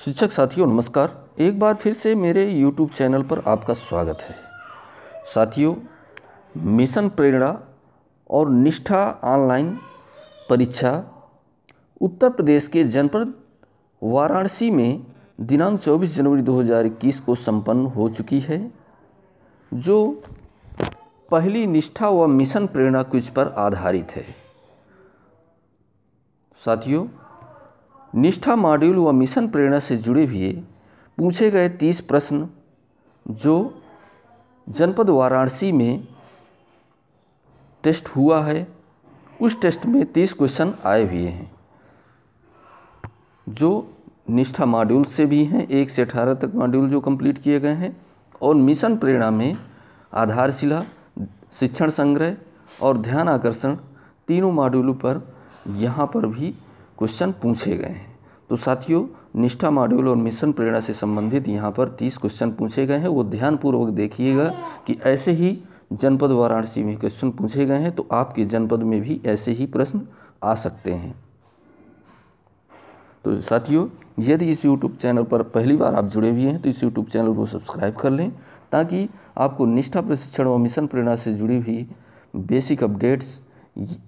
शिक्षक साथियों नमस्कार एक बार फिर से मेरे यूट्यूब चैनल पर आपका स्वागत है साथियों मिशन प्रेरणा और निष्ठा ऑनलाइन परीक्षा उत्तर प्रदेश के जनपद वाराणसी में दिनांक 24 जनवरी 2021 को संपन्न हो चुकी है जो पहली निष्ठा व मिशन प्रेरणा क्विज पर आधारित है साथियों निष्ठा मॉड्यूल व मिशन प्रेरणा से जुड़े हुए पूछे गए तीस प्रश्न जो जनपद वाराणसी में टेस्ट हुआ है उस टेस्ट में तीस क्वेश्चन आए हुए हैं जो निष्ठा मॉड्यूल से भी हैं एक से अठारह तक मॉड्यूल जो कंप्लीट किए गए हैं और मिशन प्रेरणा में आधारशिला शिक्षण संग्रह और ध्यान आकर्षण तीनों मॉड्यूलों पर यहाँ पर भी क्वेश्चन पूछे गए हैं तो साथियों निष्ठा मॉड्यूल और मिशन प्रेरणा से संबंधित यहाँ पर तीस क्वेश्चन पूछे गए हैं वो ध्यानपूर्वक देखिएगा कि ऐसे ही जनपद वाराणसी में क्वेश्चन पूछे गए हैं तो आपके जनपद में भी ऐसे ही प्रश्न आ सकते हैं तो साथियों यदि इस YouTube चैनल पर पहली बार आप जुड़े हुए हैं तो इस YouTube चैनल को सब्सक्राइब कर लें ताकि आपको निष्ठा प्रशिक्षण और मिशन प्रेरणा से जुड़ी हुई बेसिक अपडेट्स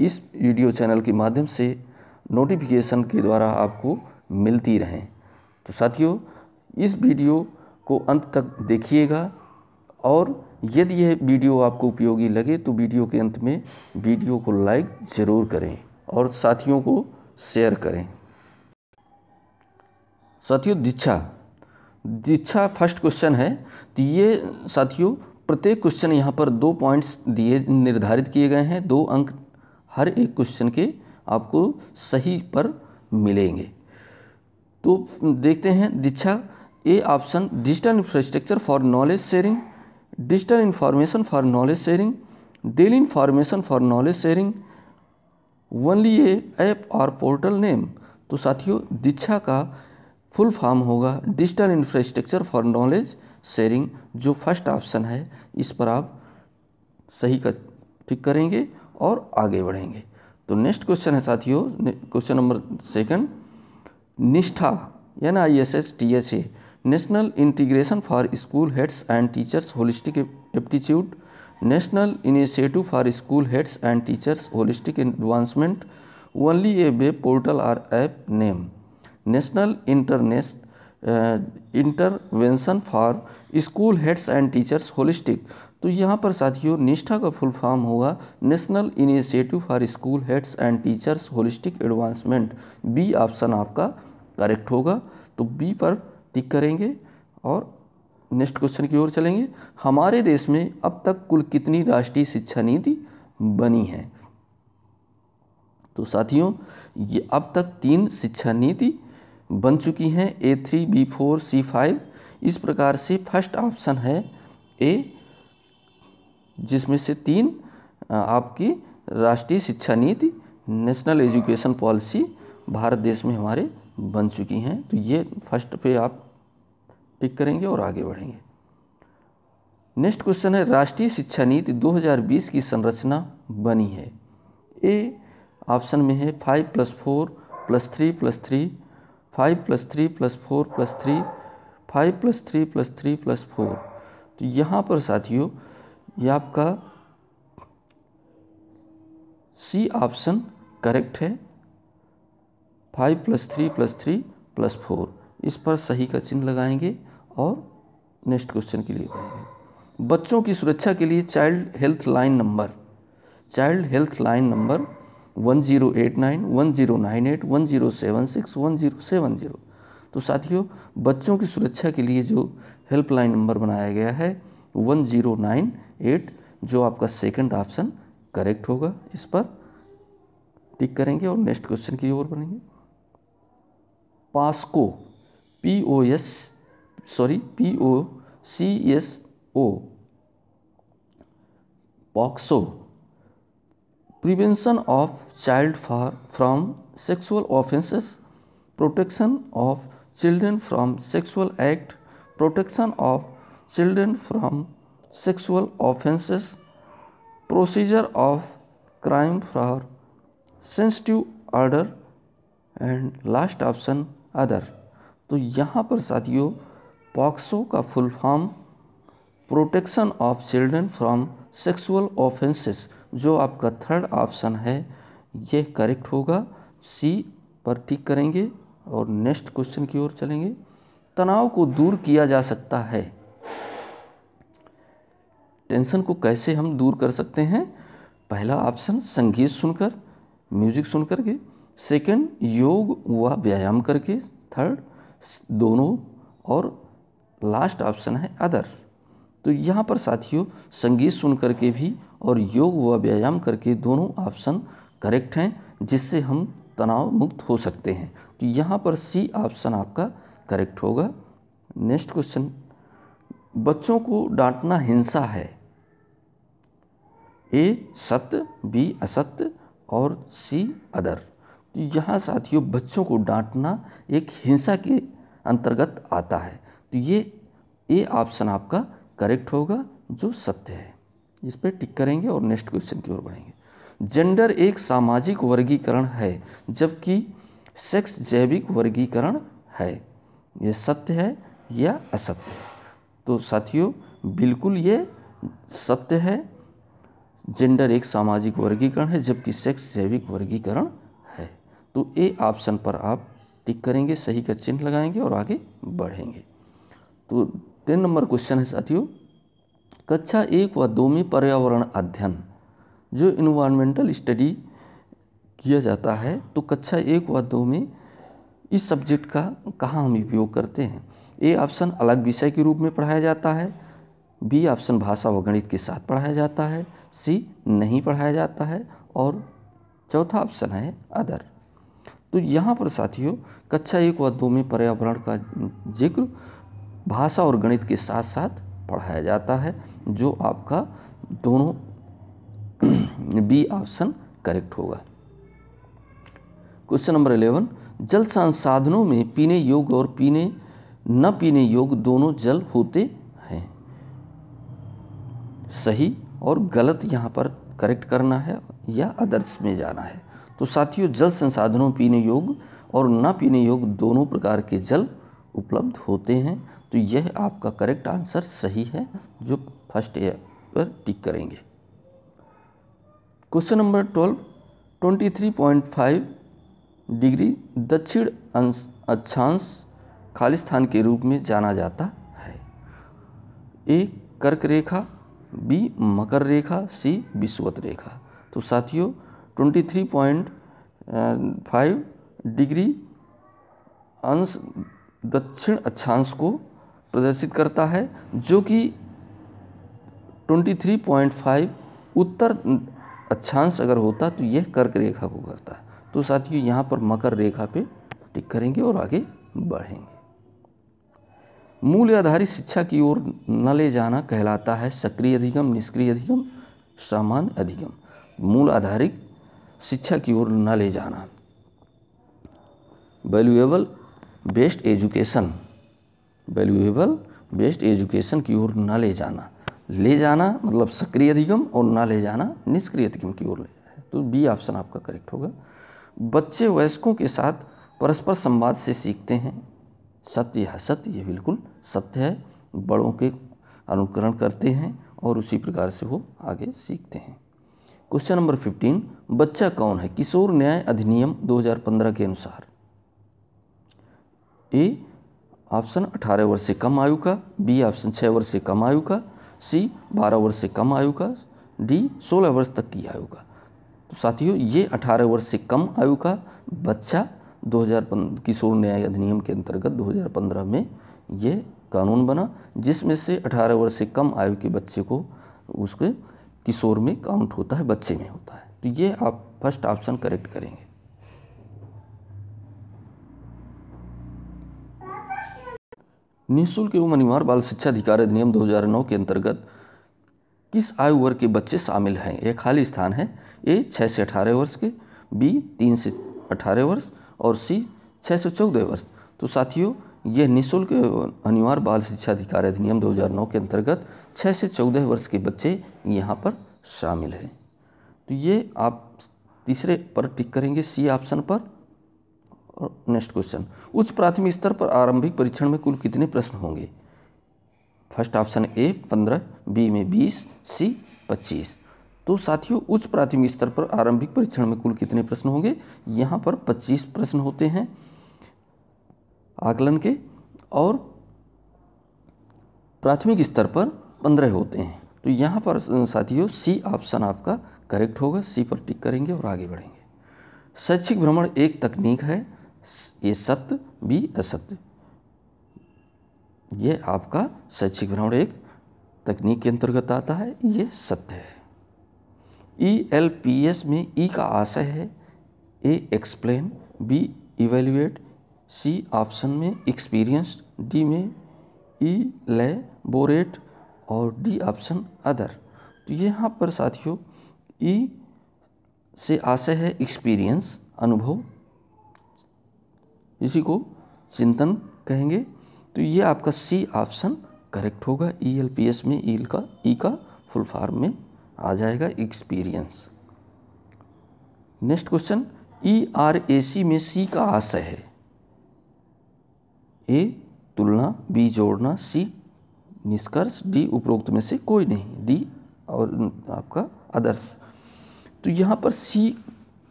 इस वीडियो चैनल के माध्यम से नोटिफिकेशन के द्वारा आपको मिलती रहें तो साथियों इस वीडियो को अंत तक देखिएगा और यदि यह वीडियो आपको उपयोगी लगे तो वीडियो के अंत में वीडियो को लाइक ज़रूर करें और साथियों को शेयर करें साथियों दीक्षा दीक्षा फर्स्ट क्वेश्चन है तो ये साथियों प्रत्येक क्वेश्चन यहाँ पर दो पॉइंट्स दिए निर्धारित किए गए हैं दो अंक हर एक क्वेश्चन के आपको सही पर मिलेंगे तो देखते हैं Diksha A option digital infrastructure for knowledge sharing digital information for knowledge sharing daily information for knowledge sharing only a app और पोर्टल नेम तो साथियों दीक्षा का फुल फॉर्म होगा digital infrastructure for knowledge sharing जो फर्स्ट ऑप्शन है इस पर आप सही का टिक ठीक करेंगे और आगे बढ़ेंगे तो नेक्स्ट क्वेश्चन है साथियों question number second Nishtha N I S S T S A national integration for school heads and teachers holistic aptitude national initiative for school heads and teachers holistic advancement only a web portal or app name national interns intervention for school heads and teachers holistic तो यहाँ पर साथियों निष्ठा का full form होगा national initiative for school heads and teachers holistic advancement B option आपका correct होगा तो B पर टिक करेंगे और नेक्स्ट क्वेश्चन की ओर चलेंगे हमारे देश में अब तक कुल कितनी राष्ट्रीय शिक्षा नीति बनी है तो साथियों ये अब तक तीन शिक्षा नीति बन चुकी हैं A three B four C five इस प्रकार से फर्स्ट ऑप्शन है ए जिसमें से तीन आपकी राष्ट्रीय शिक्षा नीति नेशनल एजुकेशन पॉलिसी भारत देश में हमारे बन चुकी हैं तो ये फर्स्ट पे आप टिक करेंगे और आगे बढ़ेंगे नेक्स्ट क्वेश्चन है राष्ट्रीय शिक्षा नीति 2020 की संरचना बनी है ए ऑप्शन में है five plus four plus three plus three five plus three plus four plus three five plus three plus three plus four तो यहाँ पर साथियों ये आपका सी ऑप्शन करेक्ट है five plus three plus three plus four इस पर सही का चिन्ह लगाएंगे और नेक्स्ट क्वेश्चन के लिए पढ़ेंगे बच्चों की सुरक्षा के लिए child health line number child health line number one zero eight nine one zero nine eight one zero seven six one zero seven zero तो साथियों बच्चों की सुरक्षा के लिए जो हेल्पलाइन नंबर बनाया गया है वन जीरो नाइन एट जो आपका सेकंड ऑप्शन करेक्ट होगा इस पर टिक करेंगे और नेक्स्ट क्वेश्चन की ओर बनेंगे POCSO P O S sorry P O C S O POCSO prevention of child for from sexual offences protection of children from sexual act protection of children from sexual offences, procedure of crime for sensitive order and last option other. तो यहाँ पर साथियों POCSO का full form protection of children from sexual offences जो आपका third option है यह correct होगा सी पर टिक करेंगे और नेक्स्ट क्वेश्चन की ओर चलेंगे तनाव को दूर किया जा सकता है टेंशन को कैसे हम दूर कर सकते हैं पहला ऑप्शन संगीत सुनकर म्यूजिक सुन के सेकेंड योग व व्यायाम करके थर्ड दोनों और लास्ट ऑप्शन है अदर तो यहाँ पर साथियों संगीत सुन करके भी और योग व व्यायाम करके दोनों ऑप्शन करेक्ट हैं जिससे हम तनाव मुक्त हो सकते हैं तो यहाँ पर सी ऑप्शन आपका करेक्ट होगा नेक्स्ट क्वेश्चन बच्चों को डांटना हिंसा है ए सत्य बी असत्य और सी अदर तो यहाँ साथियों बच्चों को डांटना एक हिंसा के अंतर्गत आता है तो ये ए ऑप्शन आपका करेक्ट होगा जो सत्य है इस पर टिक करेंगे और नेक्स्ट क्वेश्चन की ओर बढ़ेंगे जेंडर एक सामाजिक वर्गीकरण है जबकि सेक्स जैविक वर्गीकरण है ये सत्य है या असत्य है तो साथियों बिल्कुल ये सत्य है जेंडर एक सामाजिक वर्गीकरण है जबकि सेक्स जैविक वर्गीकरण है तो ए ऑप्शन पर आप टिक करेंगे सही का चिन्ह लगाएंगे और आगे बढ़ेंगे तो टेन नंबर क्वेश्चन है साथियों कक्षा एक व दो में पर्यावरण अध्ययन जो इन्वायरमेंटल स्टडी किया जाता है तो कक्षा एक व दो में इस सब्जेक्ट का कहाँ हम उपयोग करते हैं ए ऑप्शन अलग विषय के रूप में पढ़ाया जाता है बी ऑप्शन भाषा व गणित के साथ पढ़ाया जाता है सी नहीं पढ़ाया जाता है और चौथा ऑप्शन है अदर तो यहाँ पर साथियों कक्षा एक व दो में पर्यावरण का जिक्र भाषा और गणित के साथ साथ पढ़ाया जाता है जो आपका दोनों बी ऑप्शन करेक्ट होगा क्वेश्चन नंबर इलेवन जल संसाधनों में पीने योग्य और पीने न पीने योग्य दोनों जल होते सही और गलत यहाँ पर करेक्ट करना है या आदर्श में जाना है तो साथियों जल संसाधनों पीने योग और ना पीने योग दोनों प्रकार के जल उपलब्ध होते हैं तो यह आपका करेक्ट आंसर सही है जो फर्स्ट ईयर पर टिक करेंगे question number twelve twenty three point five degree दक्षिण अक्षांश खालिस्तान के रूप में जाना जाता है एक कर्क रेखा बी मकर रेखा सी विश्वत रेखा तो साथियों 23.5 डिग्री अंश दक्षिण अक्षांश को प्रदर्शित करता है जो कि 23.5 उत्तर अक्षांश अगर होता तो यह कर्क रेखा को करता तो साथियों यहाँ पर मकर रेखा पे टिक करेंगे और आगे बढ़ेंगे मूल्य आधारित शिक्षा की ओर न ले जाना कहलाता है सक्रिय अधिगम निष्क्रिय अधिगम सामान्य अधिगम मूल आधारित शिक्षा की ओर न ले जाना valuable best education valuable best education की ओर न ले जाना ले जाना मतलब सक्रिय अधिगम और ना ले जाना निष्क्रिय अधिगम की ओर ले जाए तो बी ऑप्शन आपका करेक्ट होगा बच्चे वयस्कों के साथ परस्पर संवाद से सीखते हैं सत्य है सत्य ये बिल्कुल सत्य है बड़ों के अनुकरण करते हैं और उसी प्रकार से वो आगे सीखते हैं क्वेश्चन नंबर फिफ्टीन बच्चा कौन है किशोर न्याय अधिनियम 2015 के अनुसार ए ऑप्शन 18 वर्ष से कम आयु का बी ऑप्शन 6 वर्ष से कम आयु का सी 12 वर्ष से कम आयु का डी 16 वर्ष तक की आयु का तो साथियों ये 18 वर्ष से कम आयु का बच्चा दो हज़ार किशोर न्याय अधिनियम के अंतर्गत 2015 में ये कानून बना जिसमें से 18 वर्ष से कम आयु के बच्चे को उसके किशोर में काउंट होता है बच्चे में होता है तो ये आप फर्स्ट ऑप्शन करेक्ट करेंगे निःशुल्क एवं अनिवार्य बाल शिक्षा अधिकार अधिनियम 2009 के अंतर्गत किस आयु वर्ग के बच्चे शामिल हैं यह खाली स्थान है ए छः से अठारह वर्ष के बी तीन से अठारह वर्ष और सी छः सौ चौदह वर्ष तो साथियों यह निःशुल्क अनिवार्य बाल शिक्षा अधिकार अधिनियम 2009 के अंतर्गत छः से चौदह वर्ष के बच्चे यहाँ पर शामिल हैं तो ये आप तीसरे पर टिक करेंगे सी ऑप्शन पर और नेक्स्ट क्वेश्चन उच्च प्राथमिक स्तर पर आरंभिक परीक्षण में कुल कितने प्रश्न होंगे फर्स्ट ऑप्शन ए पंद्रह बी में बीस सी पच्चीस तो साथियों उच्च प्राथमिक स्तर पर आरंभिक परीक्षण में कुल कितने प्रश्न होंगे यहाँ पर 25 प्रश्न होते हैं आकलन के और प्राथमिक स्तर पर 15 होते हैं तो यहाँ पर साथियों सी ऑप्शन आपका करेक्ट होगा सी पर टिक करेंगे और आगे बढ़ेंगे शैक्षिक भ्रमण एक तकनीक है ये सत्य बी असत्य ये आपका शैक्षिक भ्रमण एक तकनीक के अंतर्गत आता है ये सत्य है ई एल पी एस में ई e का आशय है A explain B evaluate C option में एक्सपीरियंस डी में ई बोरेट और डी ऑप्शन अदर तो यहाँ पर साथियों ई e से आशय है एक्सपीरियंस अनुभव इसी को चिंतन कहेंगे तो ये आपका सी ऑप्शन करेक्ट होगा ई एल पी एस में ई e का ई का फुल फॉर्म में आ जाएगा experience next question E R A C में सी का आशय है ए तुलना बी जोड़ना सी निष्कर्ष डी उपरोक्त में से कोई नहीं डी और आपका आदर्श तो यहाँ पर सी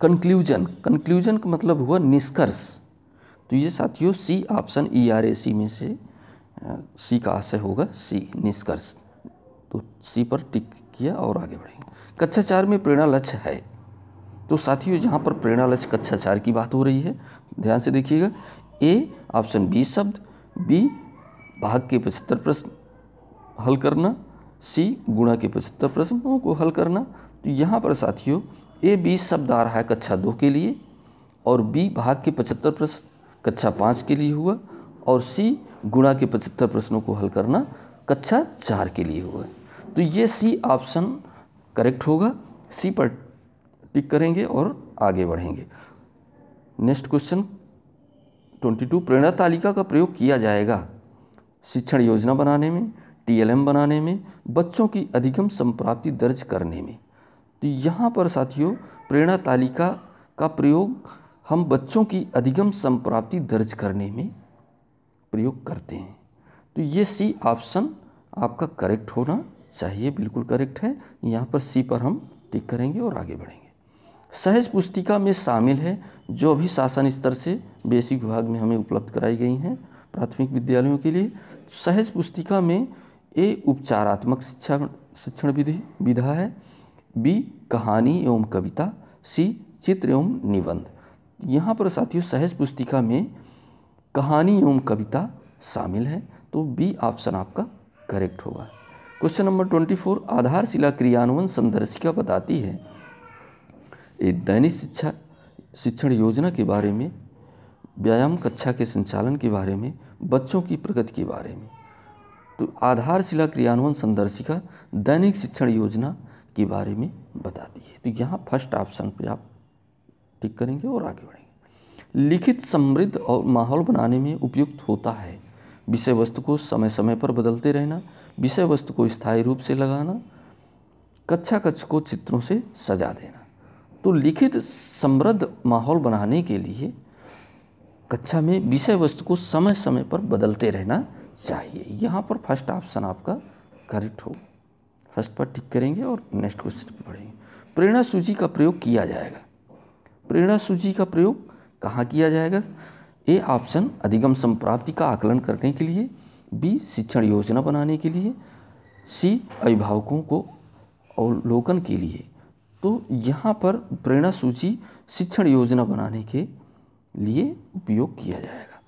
कंक्लूजन कंक्लूजन का मतलब हुआ निष्कर्ष तो ये साथियों C option E R A C में से सी का आशय होगा सी निष्कर्ष तो सी पर टिक किया और आगे बढ़ेंगे कक्षा चार में प्रेरणा लक्ष्य है तो साथियों जहाँ पर प्रेरणा लक्ष्य कक्षा चार की बात हो रही है ध्यान से देखिएगा ए ऑप्शन बी शब्द बी भाग के पचहत्तर प्रश्न हल करना सी गुणा के पचहत्तर प्रश्नों को हल करना तो यहाँ पर साथियों ए बी शब्द आ रहा है कक्षा दो के लिए और बी भाग के पचहत्तर प्रश्न कक्षा पाँच के लिए हुआ और सी गुणा के पचहत्तर प्रश्नों को हल करना कक्षा चार के लिए हुआ तो ये सी ऑप्शन करेक्ट होगा सी पर टिक करेंगे और आगे बढ़ेंगे नेक्स्ट क्वेश्चन 22 प्रेरणा तालिका का प्रयोग किया जाएगा शिक्षण योजना बनाने में टीएलएम बनाने में बच्चों की अधिगम संप्राप्ति दर्ज करने में तो यहाँ पर साथियों प्रेरणा तालिका का प्रयोग हम बच्चों की अधिगम संप्राप्ति दर्ज करने में प्रयोग करते हैं तो ये सी ऑप्शन आपका करेक्ट होना चाहिए बिल्कुल करेक्ट है यहाँ पर सी पर हम टिक करेंगे और आगे बढ़ेंगे सहज पुस्तिका में शामिल है जो अभी शासन स्तर से बेसिक विभाग में हमें उपलब्ध कराई गई हैं प्राथमिक विद्यालयों के लिए सहज पुस्तिका में ए उपचारात्मक शिक्षा शिक्षण विधि विधा है बी कहानी एवं कविता सी चित्र एवं निबंध यहाँ पर साथियों सहज पुस्तिका में कहानी एवं कविता शामिल है तो बी ऑप्शन आपका करेक्ट होगा क्वेश्चन नंबर ट्वेंटी फोर आधारशिला क्रियान्वयन संदर्शिका बताती है एक दैनिक शिक्षा शिक्षण योजना के बारे में व्यायाम कक्षा के संचालन के बारे में बच्चों की प्रगति के बारे में तो आधारशिला क्रियान्वयन संदर्शिका दैनिक शिक्षण योजना के बारे में बताती है तो यहाँ फर्स्ट ऑप्शन पे आप टिक करेंगे और आगे बढ़ेंगे लिखित समृद्ध और माहौल बनाने में उपयुक्त होता है विषय वस्तु को समय समय पर बदलते रहना विषय वस्तु को स्थायी रूप से लगाना कक्षा कक्ष को चित्रों से सजा देना तो लिखित समृद्ध माहौल बनाने के लिए कक्षा में विषय वस्तु को समय समय पर बदलते रहना चाहिए यहाँ पर फर्स्ट ऑप्शन आपका करेक्ट हो फर्स्ट पर टिक करेंगे और नेक्स्ट क्वेश्चन पर पढ़ेंगे प्रेरणा सूची का प्रयोग किया जाएगा प्रेरणा सूची का प्रयोग कहाँ किया जाएगा ए ऑप्शन अधिगम संप्राप्ति का आकलन करने के लिए बी शिक्षण योजना बनाने के लिए सी अभिभावकों को अवलोकन के लिए तो यहाँ पर प्रेरणा सूची शिक्षण योजना बनाने के लिए उपयोग किया जाएगा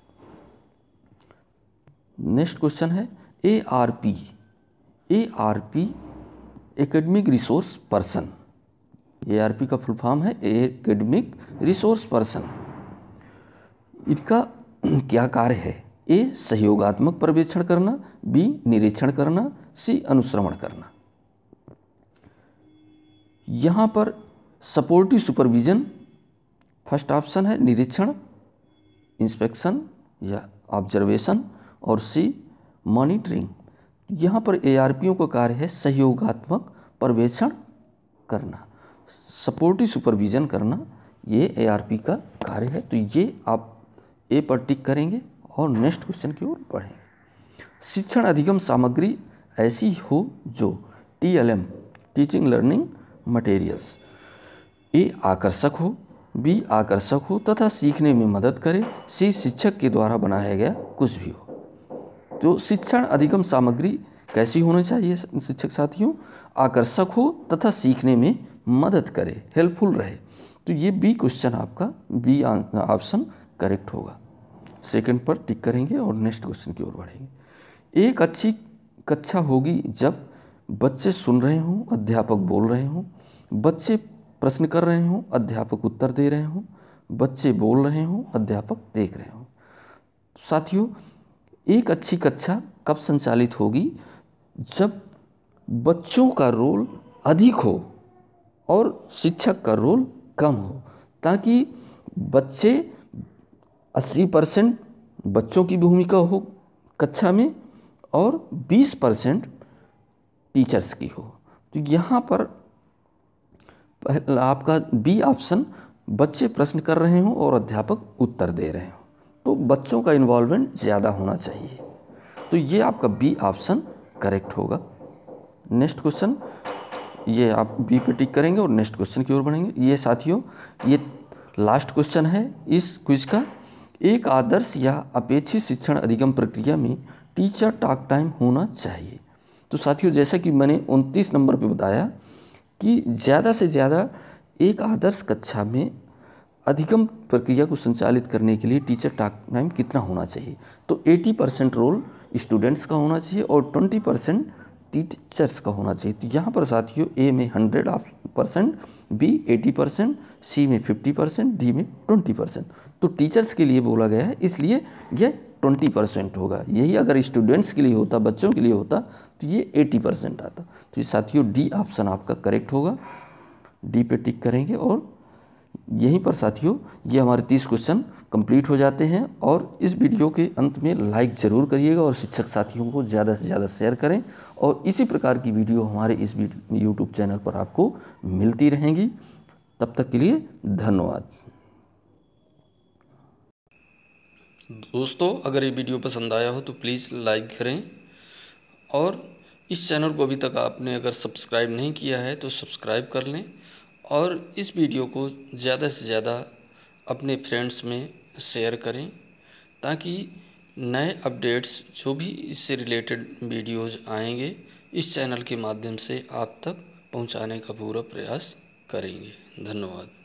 नेक्स्ट क्वेश्चन है A R P A R P academic resource person A R P का फुल फॉर्म है एकेडमिक रिसोर्स पर्सन इनका क्या कार्य है ए सहयोगात्मक पर्यवेक्षण करना बी निरीक्षण करना सी अनुश्रवण करना यहाँ पर सपोर्टिव सुपरविजन फर्स्ट ऑप्शन है निरीक्षण इंस्पेक्शन या ऑब्जर्वेशन और सी मॉनिटरिंग यहाँ पर ओ का कार्य है सहयोगात्मक पर्यवेक्षण करना सपोर्टिव सुपरविजन करना ये पी का कार्य है तो ये आप ए पर टिक करेंगे और नेक्स्ट क्वेश्चन की ओर बढ़ेंगे शिक्षण अधिगम सामग्री ऐसी हो जो T L M teaching learning materials A आकर्षक हो बी आकर्षक हो तथा सीखने में मदद करे सी शिक्षक के द्वारा बनाया गया कुछ भी हो तो शिक्षण अधिगम सामग्री कैसी होनी चाहिए शिक्षक साथियों आकर्षक हो तथा सीखने में मदद करे हेल्पफुल रहे तो ये बी क्वेश्चन आपका बी ऑप्शन करेक्ट होगा सेकंड पर टिक करेंगे और नेक्स्ट क्वेश्चन की ओर बढ़ेंगे एक अच्छी कक्षा होगी जब बच्चे सुन रहे हों अध्यापक बोल रहे हों बच्चे प्रश्न कर रहे हों अध्यापक उत्तर दे रहे हों बच्चे बोल रहे हों अध्यापक देख रहे हों साथियों एक अच्छी कक्षा कब संचालित होगी जब बच्चों का रोल अधिक हो और शिक्षक का रोल कम हो ताकि बच्चे अस्सी परसेंट बच्चों की भूमिका हो कक्षा में और बीस परसेंट टीचर्स की हो तो यहाँ पर आपका बी ऑप्शन बच्चे प्रश्न कर रहे हों और अध्यापक उत्तर दे रहे हों तो बच्चों का इन्वॉल्वमेंट ज़्यादा होना चाहिए तो ये आपका बी ऑप्शन करेक्ट होगा नेक्स्ट क्वेश्चन ये आप बी पे टिक करेंगे और नेक्स्ट क्वेश्चन की ओर बढ़ेंगे ये साथियों ये लास्ट क्वेश्चन है इस क्विज का एक आदर्श या अपेक्षित शिक्षण अधिगम प्रक्रिया में टीचर टॉक टाइम होना चाहिए तो साथियों जैसा कि मैंने उनतीस नंबर पे बताया कि ज़्यादा से ज़्यादा एक आदर्श कक्षा में अधिगम प्रक्रिया को संचालित करने के लिए टीचर टॉक टाइम कितना होना चाहिए तो 80 परसेंट रोल स्टूडेंट्स का होना चाहिए और 20 परसेंट टीचर्स का होना चाहिए तो यहाँ पर साथियों ए में hundred percent B eighty percent C में फिफ्टी परसेंट डी में ट्वेंटी परसेंट तो टीचर्स के लिए बोला गया है इसलिए यह ट्वेंटी परसेंट होगा यही अगर स्टूडेंट्स के लिए होता बच्चों के लिए होता तो ये एटी परसेंट आता तो ये साथियों डी ऑप्शन आपका करेक्ट होगा डी पे टिक करेंगे और यहीं पर साथियों ये हमारे तीस क्वेश्चन कंप्लीट हो जाते हैं और इस वीडियो के अंत में लाइक ज़रूर करिएगा और शिक्षक साथियों को ज़्यादा से ज़्यादा शेयर करें और इसी प्रकार की वीडियो हमारे इस यूट्यूब चैनल पर आपको मिलती रहेंगी तब तक के लिए धन्यवाद दोस्तों अगर ये वीडियो पसंद आया हो तो प्लीज़ लाइक करें और इस चैनल को अभी तक आपने अगर सब्सक्राइब नहीं किया है तो सब्सक्राइब कर लें और इस वीडियो को ज़्यादा से ज़्यादा अपने फ्रेंड्स में शेयर करें ताकि नए अपडेट्स जो भी इससे रिलेटेड वीडियोज़ आएंगे इस चैनल के माध्यम से आप तक पहुंचाने का पूरा प्रयास करेंगे धन्यवाद